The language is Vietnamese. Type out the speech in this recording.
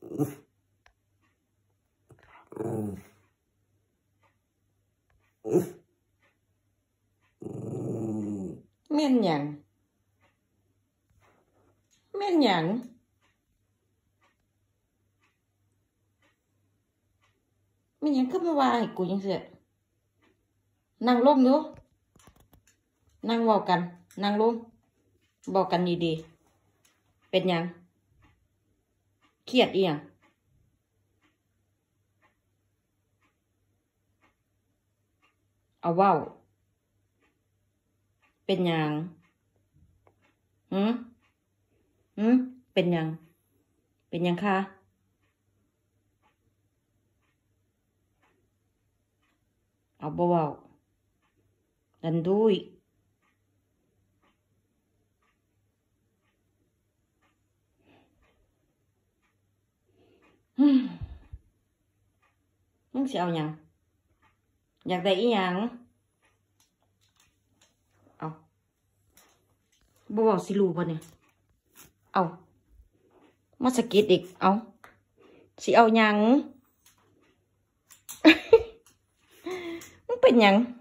miên nhẫn miên nhẫn miên nhẫn cấp ba của những gì nàng lôm nữa nàng vào cành nàng lôm vào cành gì đi bên nhàng เครียดเอียงเอาว้าวเป็นยังอืมอืมเป็นยังเป็นยังคะเอาเบาๆดันด้วย siêu nhằng nhạc đầy nhằng ao bố bảo xì lù bọn nè ao mất sạch kết địch ao xì ao nhằng เป็นยัง